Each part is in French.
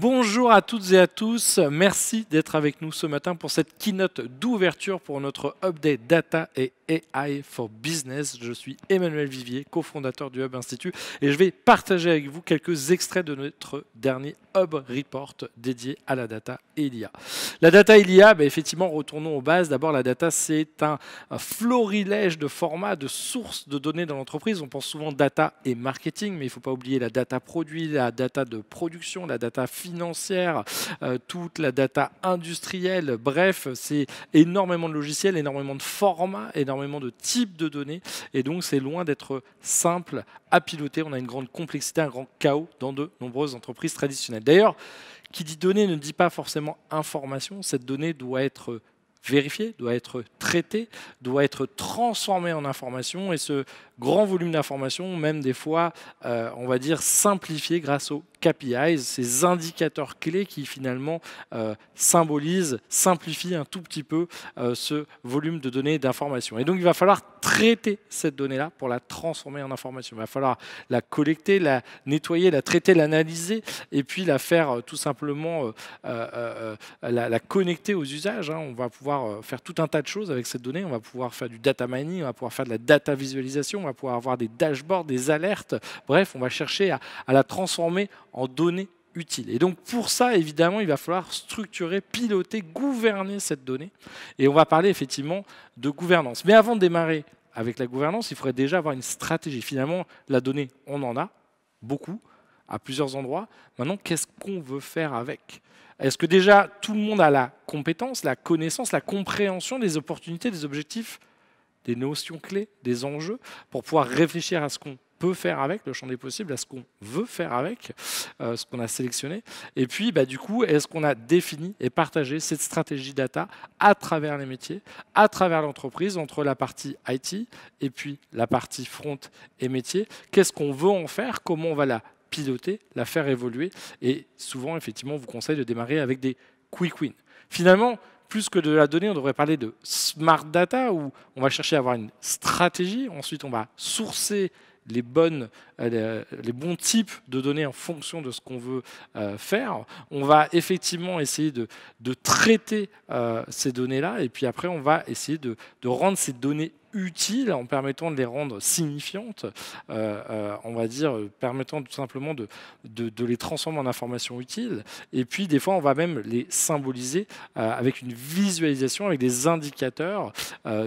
Bonjour à toutes et à tous, merci d'être avec nous ce matin pour cette keynote d'ouverture pour notre update data et AI for Business. Je suis Emmanuel Vivier, cofondateur du Hub Institute, et je vais partager avec vous quelques extraits de notre dernier Hub Report dédié à la data et l'IA. La data et l'IA, bah, effectivement, retournons aux bases. D'abord, la data, c'est un florilège de formats, de sources de données dans l'entreprise. On pense souvent data et marketing, mais il ne faut pas oublier la data produit, la data de production, la data financière, euh, toute la data industrielle. Bref, c'est énormément de logiciels, énormément de formats, énormément de types de données, et donc c'est loin d'être simple à piloter. On a une grande complexité, un grand chaos dans de nombreuses entreprises traditionnelles. D'ailleurs, qui dit données ne dit pas forcément information, cette donnée doit être vérifié, doit être traité, doit être transformé en information et ce grand volume d'informations, même des fois, euh, on va dire, simplifié grâce aux KPIs, ces indicateurs clés qui finalement euh, symbolisent, simplifient un tout petit peu euh, ce volume de données et d'informations. Et donc il va falloir traiter cette donnée-là pour la transformer en information. Il va falloir la collecter, la nettoyer, la traiter, l'analyser et puis la faire tout simplement la, connecter aux usages. Hein. On va pouvoir euh, faire tout un tas de choses avec cette donnée. On va pouvoir faire du data mining, on va pouvoir faire de la data visualisation, on va pouvoir avoir des dashboards, des alertes. Bref, on va chercher à la transformer en données utiles. Et donc pour ça, évidemment, il va falloir structurer, piloter, gouverner cette donnée. Et on va parler effectivement de gouvernance. Mais avant de démarrer avec la gouvernance, il faudrait déjà avoir une stratégie. Finalement, la donnée, on en a beaucoup à plusieurs endroits. Maintenant, qu'est-ce qu'on veut faire avec est-ce que déjà tout le monde a la compétence, la connaissance, la compréhension des opportunités, des objectifs, des notions clés, des enjeux, pour pouvoir réfléchir à ce qu'on peut faire avec, le champ des possibles, à ce qu'on veut faire avec, euh, ce qu'on a sélectionné. Et puis, bah, du coup, est-ce qu'on a défini et partagé cette stratégie data à travers les métiers, à travers l'entreprise, entre la partie IT et puis la partie front et métier Qu'est-ce qu'on veut en faire Comment on va la piloter, la faire évoluer. Et souvent, effectivement, on vous conseille de démarrer avec des quick wins. Finalement, plus que de la donnée, on devrait parler de smart data, où on va chercher à avoir une stratégie, ensuite on va sourcer les, bonnes, euh, euh, les bons types de données en fonction de ce qu'on veut euh, faire. On va effectivement essayer de, traiter ces données-là, et puis après on va essayer de, de rendre ces données utiles en permettant de les rendre signifiantes, euh, euh, on va dire, euh, permettant tout simplement de, de, les transformer en informations utiles. Et puis, des fois, on va même les symboliser avec une visualisation, avec des indicateurs un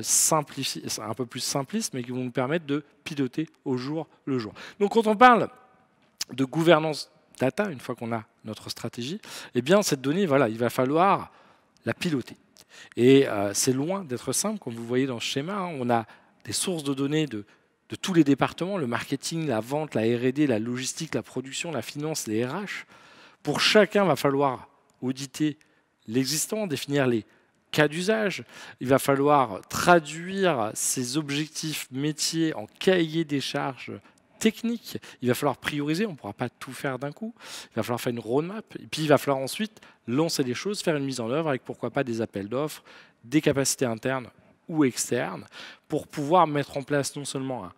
peu plus simplistes, mais qui vont nous permettre de piloter au jour le jour. Donc, quand on parle de gouvernance data, une fois qu'on a notre stratégie, eh bien, cette donnée, voilà, il va falloir la piloter. Et euh, c'est loin d'être simple, comme vous voyez dans ce schéma. Hein. on a des sources de données de, tous les départements, le marketing, la vente, la RD, la logistique, la production, la finance, les RH. Pour chacun, il va falloir auditer l'existant, définir les cas d'usage. Il va falloir traduire ces objectifs métiers en cahier des charges technique. Il va falloir prioriser, on ne pourra pas tout faire d'un coup. Il va falloir faire une roadmap. Et puis, il va falloir ensuite lancer les choses, faire une mise en œuvre avec pourquoi pas des appels d'offres, des capacités internes ou externes pour pouvoir mettre en place non seulement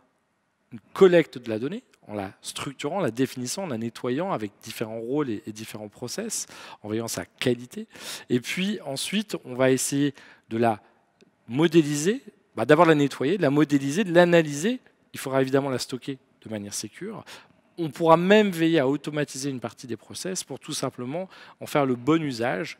une collecte de la donnée, en la structurant, la définissant, en la nettoyant avec différents rôles et, différents process, en voyant sa qualité. Et puis ensuite, on va essayer de la modéliser, bah, d'abord la nettoyer, de la modéliser, de l'analyser. Il faudra évidemment la stocker de manière sécure. On pourra même veiller à automatiser une partie des process pour tout simplement en faire le bon usage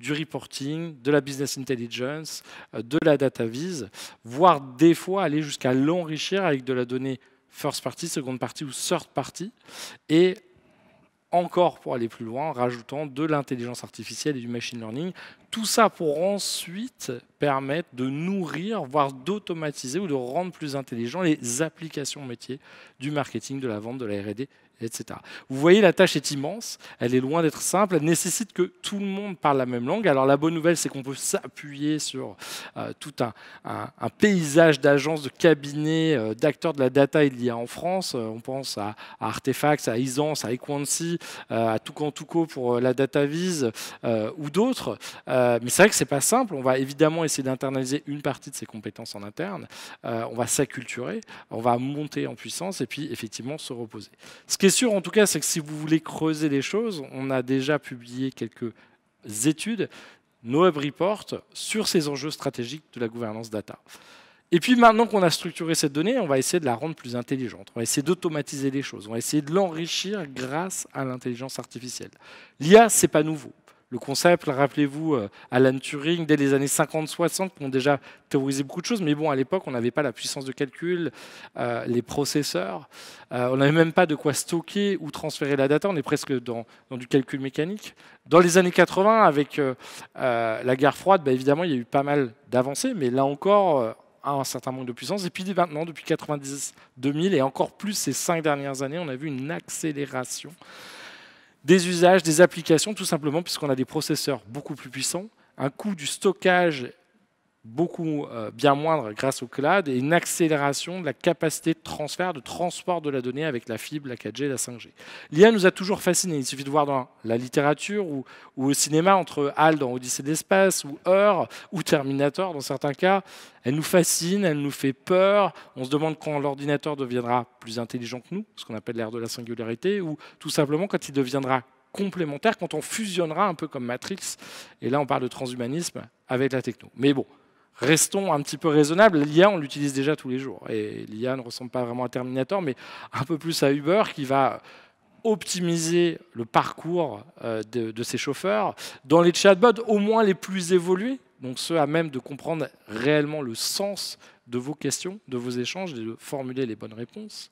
du reporting, de la business intelligence, euh, de la data vise, voire des fois aller jusqu'à l'enrichir avec de la donnée first party, seconde partie ou third party, et encore pour aller plus loin en rajoutant de l'intelligence artificielle et du machine learning. Tout ça pour ensuite permettre de nourrir, voire d'automatiser ou de rendre plus intelligents les applications métiers du marketing, de la vente, de la RD etc. Vous voyez, la tâche est immense, elle est loin d'être simple, elle nécessite que tout le monde parle la même langue. Alors la bonne nouvelle, c'est qu'on peut s'appuyer sur euh, tout un, paysage d'agences, de cabinets, euh, d'acteurs de la data il y a en France. Euh, on pense à, à, Artefacts, à Isance, à Equancy, à Toucan Touco pour la DataVise ou d'autres. mais c'est vrai que c'est pas simple. On va évidemment essayer d'internaliser une partie de ses compétences en interne. on va s'acculturer, on va monter en puissance et puis effectivement se reposer. Ce qui est sûr, en tout cas, c'est que si vous voulez creuser les choses, on a déjà publié quelques études, nos report sur ces enjeux stratégiques de la gouvernance data. Et puis maintenant qu'on a structuré cette donnée, on va essayer de la rendre plus intelligente. On va essayer d'automatiser les choses. On va essayer de l'enrichir grâce à l'intelligence artificielle. L'IA, c'est pas nouveau le concept, rappelez-vous, euh, Alan Turing, dès les années 50-60, qui ont déjà théorisé beaucoup de choses, mais bon, à l'époque, on n'avait pas la puissance de calcul, euh, les processeurs, euh, on n'avait même pas de quoi stocker ou transférer la data, on est presque dans, du calcul mécanique. Dans les années 80, avec la guerre froide, bah, évidemment, il y a eu pas mal d'avancées, mais là encore, un certain manque de puissance. Et puis maintenant, depuis 90-2000 et encore plus ces cinq dernières années, on a vu une accélération des usages, des applications, tout simplement puisqu'on a des processeurs beaucoup plus puissants, un coût du stockage beaucoup euh, bien moindre grâce au cloud et une accélération de la capacité de transfert, de transport de la donnée avec la fibre, la 4G, la 5G. L'IA nous a toujours fascinés. Il suffit de voir dans la littérature ou, ou au cinéma, entre HAL dans Odyssée d'espace ou heure ou Terminator dans certains cas. Elle nous fascine, elle nous fait peur. On se demande quand l'ordinateur deviendra plus intelligent que nous, ce qu'on appelle l'ère de la singularité, ou tout simplement quand il deviendra complémentaire, quand on fusionnera un peu comme Matrix. Et là, on parle de transhumanisme avec la techno. Mais bon, restons un petit peu raisonnables. L'IA, on l'utilise déjà tous les jours. Et l'IA ne ressemble pas vraiment à Terminator, mais un peu plus à Uber qui va optimiser le parcours euh, de, ses chauffeurs. Dans les chatbots, au moins les plus évolués, donc ceux à même de comprendre réellement le sens de vos questions, de vos échanges, de formuler les bonnes réponses.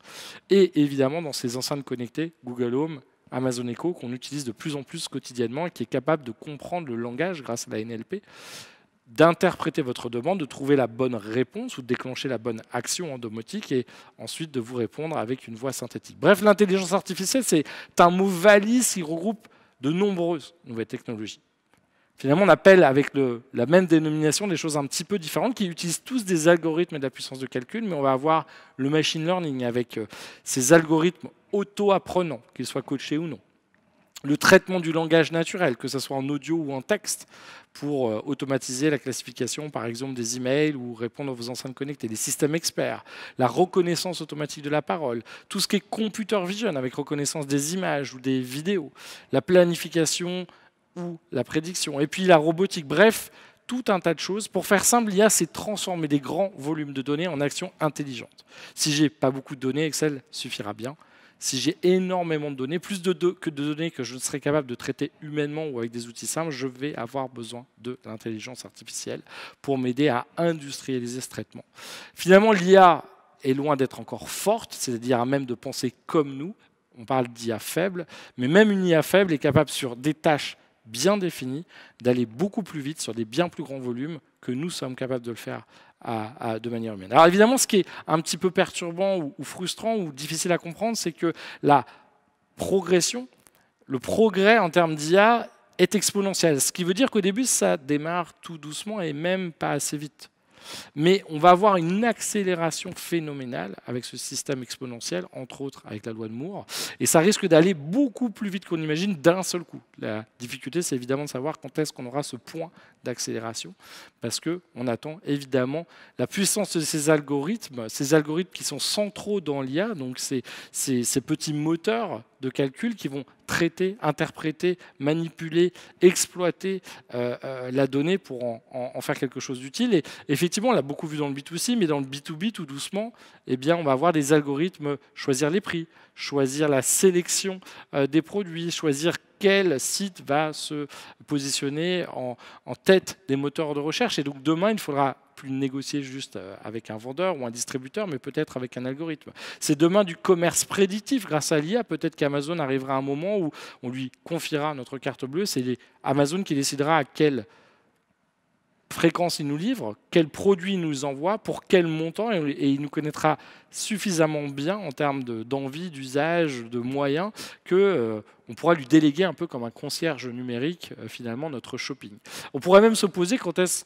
Et évidemment, dans ces enceintes connectées, Google Home, Amazon Echo, qu'on utilise de plus en plus quotidiennement et qui est capable de comprendre le langage grâce à la NLP d'interpréter votre demande, de trouver la bonne réponse ou de déclencher la bonne action en domotique et ensuite de vous répondre avec une voix synthétique. Bref, l'intelligence artificielle, c'est un mot valise qui regroupe de nombreuses nouvelles technologies. Finalement, on appelle avec la même dénomination des choses un petit peu différentes qui utilisent tous des algorithmes et de la puissance de calcul, mais on va avoir le machine learning avec euh, ces algorithmes auto-apprenants, qu'ils soient coachés ou non le traitement du langage naturel, que ce soit en audio ou en texte, pour euh, automatiser la classification, par exemple, des emails ou répondre à vos enceintes connectées, des systèmes experts, la reconnaissance automatique de la parole, tout ce qui est computer vision avec reconnaissance des images ou des vidéos, la planification ou la prédiction, et puis la robotique. Bref, tout un tas de choses. Pour faire simple, l'IA, c'est transformer des grands volumes de données en actions intelligentes. Si j'ai pas beaucoup de données, Excel suffira bien si j'ai énormément de données, plus de, que de données que je ne serais capable de traiter humainement ou avec des outils simples, je vais avoir besoin de l'intelligence artificielle pour m'aider à industrialiser ce traitement. Finalement, l'IA est loin d'être encore forte, c'est-à-dire à même de penser comme nous. On parle d'IA faible, mais même une IA faible est capable sur des tâches bien définies d'aller beaucoup plus vite sur des bien plus grands volumes que nous sommes capables de le faire de manière humaine. Alors évidemment, ce qui est un petit peu perturbant ou, ou frustrant ou difficile à comprendre, c'est que la progression, le progrès en termes d'IA est exponentiel. Ce qui veut dire qu'au début, ça démarre tout doucement et même pas assez vite. Mais on va avoir une accélération phénoménale avec ce système exponentiel, entre autres avec la loi de Moore. Et ça risque d'aller beaucoup plus vite qu'on imagine d'un seul coup. La difficulté, c'est évidemment de savoir quand est-ce qu'on aura ce point d'accélération, parce qu'on attend évidemment la puissance de ces algorithmes, ces algorithmes qui sont centraux dans l'IA, donc ces, ces, petits moteurs de calcul qui vont traiter, interpréter, manipuler, exploiter euh, euh, la donnée pour en, faire quelque chose d'utile. Et effectivement, on l'a beaucoup vu dans le B2C, mais dans le B2B, tout doucement, eh bien, on va avoir des algorithmes choisir les prix, choisir la sélection euh, des produits, choisir quel site va se positionner en, tête des moteurs de recherche. Et donc demain, il faudra plus négocier juste euh, avec un vendeur ou un distributeur, mais peut-être avec un algorithme. C'est demain du commerce prédictif grâce à l'IA. Peut-être qu'Amazon arrivera à un moment où on lui confiera notre carte bleue. C'est Amazon qui décidera à quel fréquence il nous livre, quel produit il nous envoie, pour quel montant, et il nous connaîtra suffisamment bien en termes d'envie, d'usage, de moyens, que euh, on pourra lui déléguer un peu comme un concierge numérique euh, finalement notre shopping. On pourrait même se poser quand est-ce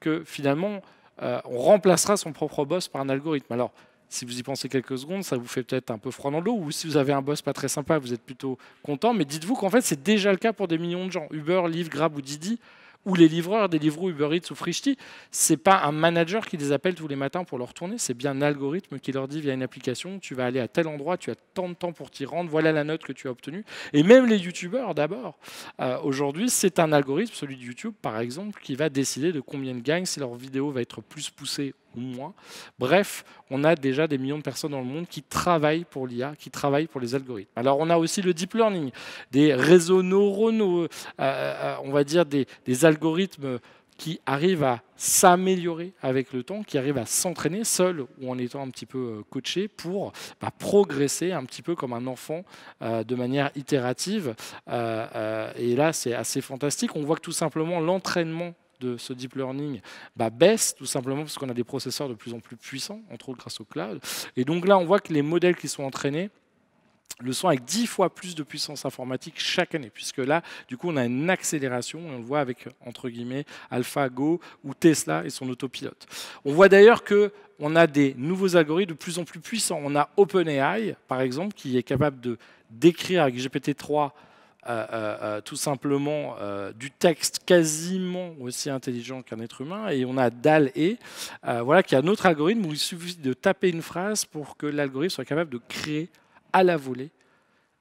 que finalement euh, on remplacera son propre boss par un algorithme. Alors si vous y pensez quelques secondes, ça vous fait peut-être un peu froid dans l'eau, ou si vous avez un boss pas très sympa, vous êtes plutôt content, mais dites-vous qu'en fait c'est déjà le cas pour des millions de gens. Uber, Lyft, Grab ou Didi ou les livreurs, des livres Uber Eats ou Frishti, c'est pas un manager qui les appelle tous les matins pour leur tourner, c'est bien un algorithme qui leur dit via une application, tu vas aller à tel endroit, tu as tant de temps pour t'y rendre, voilà la note que tu as obtenue. Et même les youtubeurs d'abord. Euh, aujourd'hui, c'est un algorithme, celui de YouTube par exemple, qui va décider de combien de gagnent, si leur vidéo va être plus poussée moins. Bref, on a déjà des millions de personnes dans le monde qui travaillent pour l'IA, qui travaillent pour les algorithmes. Alors on a aussi le deep learning, des réseaux neuronaux, euh, euh, on va dire des, algorithmes qui arrivent à s'améliorer avec le temps, qui arrivent à s'entraîner seul ou en étant un petit peu euh, coaché pour bah, progresser un petit peu comme un enfant de manière itérative. et là, c'est assez fantastique. On voit que tout simplement l'entraînement de ce deep learning bah, baisse, tout simplement parce qu'on a des processeurs de plus en plus puissants, entre autres grâce au cloud. Et donc là, on voit que les modèles qui sont entraînés le sont avec 10 fois plus de puissance informatique chaque année, puisque là, du coup, on a une accélération, et on le voit avec, entre guillemets, AlphaGo ou Tesla et son autopilote. On voit d'ailleurs que on a des nouveaux algorithmes de plus en plus puissants. On a OpenAI, par exemple, qui est capable de décrire avec GPT-3 euh, euh, euh, tout simplement du texte quasiment aussi intelligent qu'un être humain, et on a DAL et voilà, qui a un autre algorithme où il suffit de taper une phrase pour que l'algorithme soit capable de créer à la volée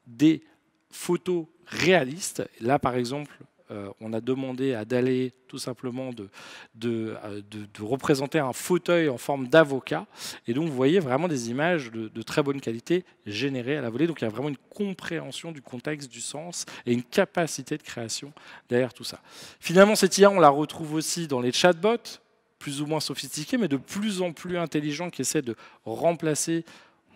des photos réalistes. Là, par exemple, euh, on a demandé à Dalé tout simplement euh, de, de, représenter un fauteuil en forme d'avocat. Et donc, vous voyez vraiment des images de, de très bonne qualité générées à la volée. Donc, il y a vraiment une compréhension du contexte, du sens et une capacité de création derrière tout ça. Finalement, cette IA, on la retrouve aussi dans les chatbots plus ou moins sophistiqués, mais de plus en plus intelligents qui essaient de remplacer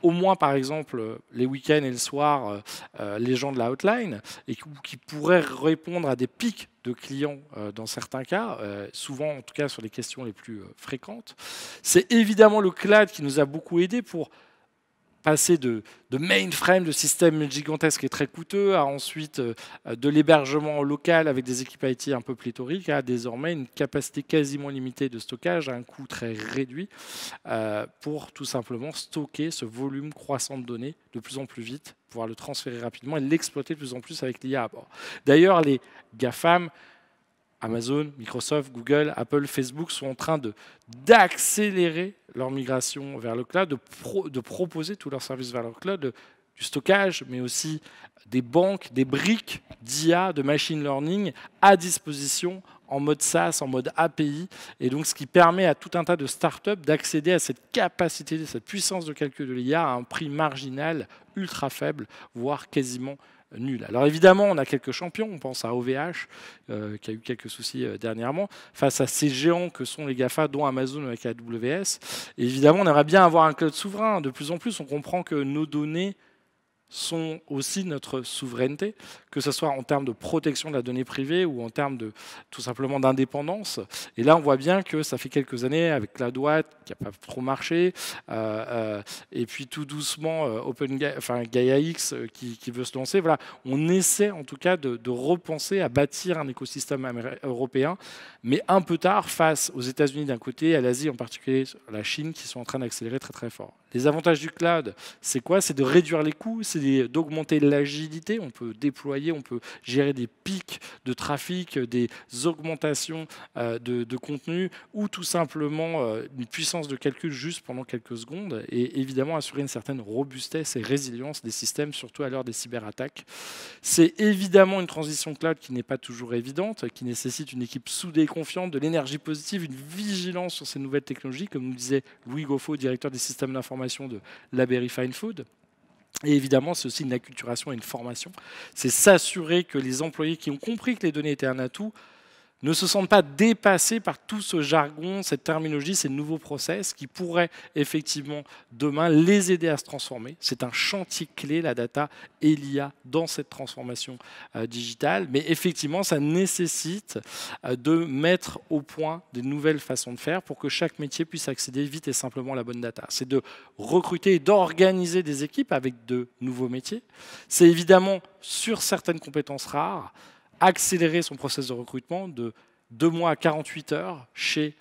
au moins par exemple euh, les week-ends et le soir, euh, euh, les gens de la hotline, et qui pourraient répondre à des pics de clients dans certains cas, souvent en tout cas sur les questions les plus fréquentes. C'est évidemment le cloud qui nous a beaucoup aidé pour passer de, de, mainframe, de système gigantesque et très coûteux, à ensuite euh, de l'hébergement local avec des équipes IT un peu pléthoriques, à désormais une capacité quasiment limitée de stockage à un coût très réduit euh, pour tout simplement stocker ce volume croissant de données de plus en plus vite, pouvoir le transférer rapidement et l'exploiter de plus en plus avec l'IA à bord. D'ailleurs, les GAFAM Amazon, Microsoft, Google, Apple, Facebook sont en train d'accélérer leur migration vers le cloud, de, proposer tous leurs services vers le cloud, du stockage, mais aussi des banques, des briques d'IA, de machine learning à disposition en mode SaaS, en mode API, et donc ce qui permet à tout un tas de startups d'accéder à cette capacité, cette puissance de calcul de l'IA à un prix marginal ultra faible, voire quasiment nul. Alors évidemment, on a quelques champions, on pense à OVH, euh, qui a eu quelques soucis euh, dernièrement, face à ces géants que sont les GAFA, dont Amazon avec AWS. évidemment, on aimerait bien avoir un cloud souverain. De plus en plus, on comprend que nos données sont aussi notre souveraineté, que ce soit en termes de protection de la donnée privée ou en termes de tout simplement d'indépendance. Et là, on voit bien que ça fait quelques années avec la droite qui n'a pas trop marché, euh, euh, et puis tout doucement euh, Open enfin, Gaia X qui, veut se lancer. Voilà, on essaie en tout cas de, de repenser à bâtir un écosystème européen, mais un peu tard face aux États-Unis d'un côté, à l'Asie en particulier, la Chine qui sont en train d'accélérer très très fort. Les avantages du cloud, c'est quoi C'est de réduire les coûts, c'est d'augmenter l'agilité. On peut déployer, on peut gérer des pics de trafic, des augmentations euh, de, contenu ou tout simplement euh, une puissance de calcul juste pendant quelques secondes et évidemment assurer une certaine robustesse et résilience des systèmes, surtout à l'heure des cyberattaques. C'est évidemment une transition cloud qui n'est pas toujours évidente, qui nécessite une équipe soudée et confiante, de l'énergie positive, une vigilance sur ces nouvelles technologies, comme nous disait Louis Goffo, directeur des systèmes d'information de Berry Fine Food. Et évidemment, c'est aussi une acculturation et une formation. C'est s'assurer que les employés qui ont compris que les données étaient un atout ne se sentent pas dépassés par tout ce jargon, cette terminologie, ces nouveaux process qui pourraient effectivement demain les aider à se transformer. C'est un chantier clé, la data et l'IA, dans cette transformation euh, digitale. Mais effectivement, ça nécessite euh, de mettre au point des nouvelles façons de faire pour que chaque métier puisse accéder vite et simplement à la bonne data. C'est de recruter et d'organiser des équipes avec de nouveaux métiers. C'est évidemment sur certaines compétences rares, accélérer son processus de recrutement de 2 mois à 48 heures chez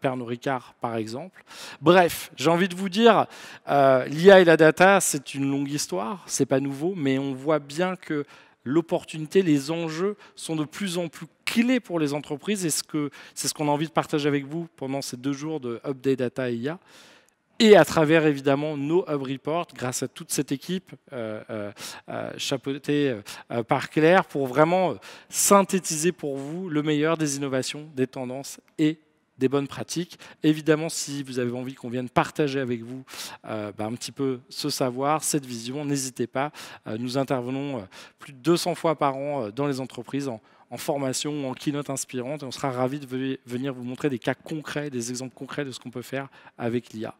Pernoricard, euh, Pernod par exemple. Bref, j'ai envie de vous dire, euh, l'IA et la data, c'est une longue histoire, c'est pas nouveau, mais on voit bien que l'opportunité, les enjeux sont de plus en plus clés pour les entreprises et c'est ce qu'on a envie de partager avec vous pendant ces deux jours de Update Data et IA et à travers évidemment nos Hub Reports, grâce à toute cette équipe euh, euh, euh, chapeautée par Claire, pour vraiment synthétiser pour vous le meilleur des innovations, des tendances et des bonnes pratiques. Évidemment, si vous avez envie qu'on vienne partager avec vous bah, un petit peu ce savoir, cette vision, n'hésitez pas. nous intervenons plus de 200 fois par an dans les entreprises en en formation ou en keynote inspirante. Et on sera ravi de venir vous montrer des cas concrets, des exemples concrets de ce qu'on peut faire avec l'IA.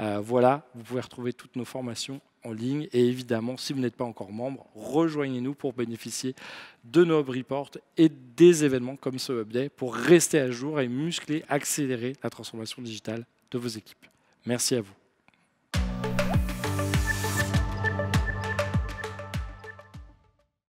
Euh, voilà, vous pouvez retrouver toutes nos formations en ligne. Et évidemment, si vous n'êtes pas encore membre, rejoignez-nous pour bénéficier de nos hub reports et des événements comme ce Hub pour rester à jour et muscler, accélérer la transformation digitale de vos équipes. Merci à vous.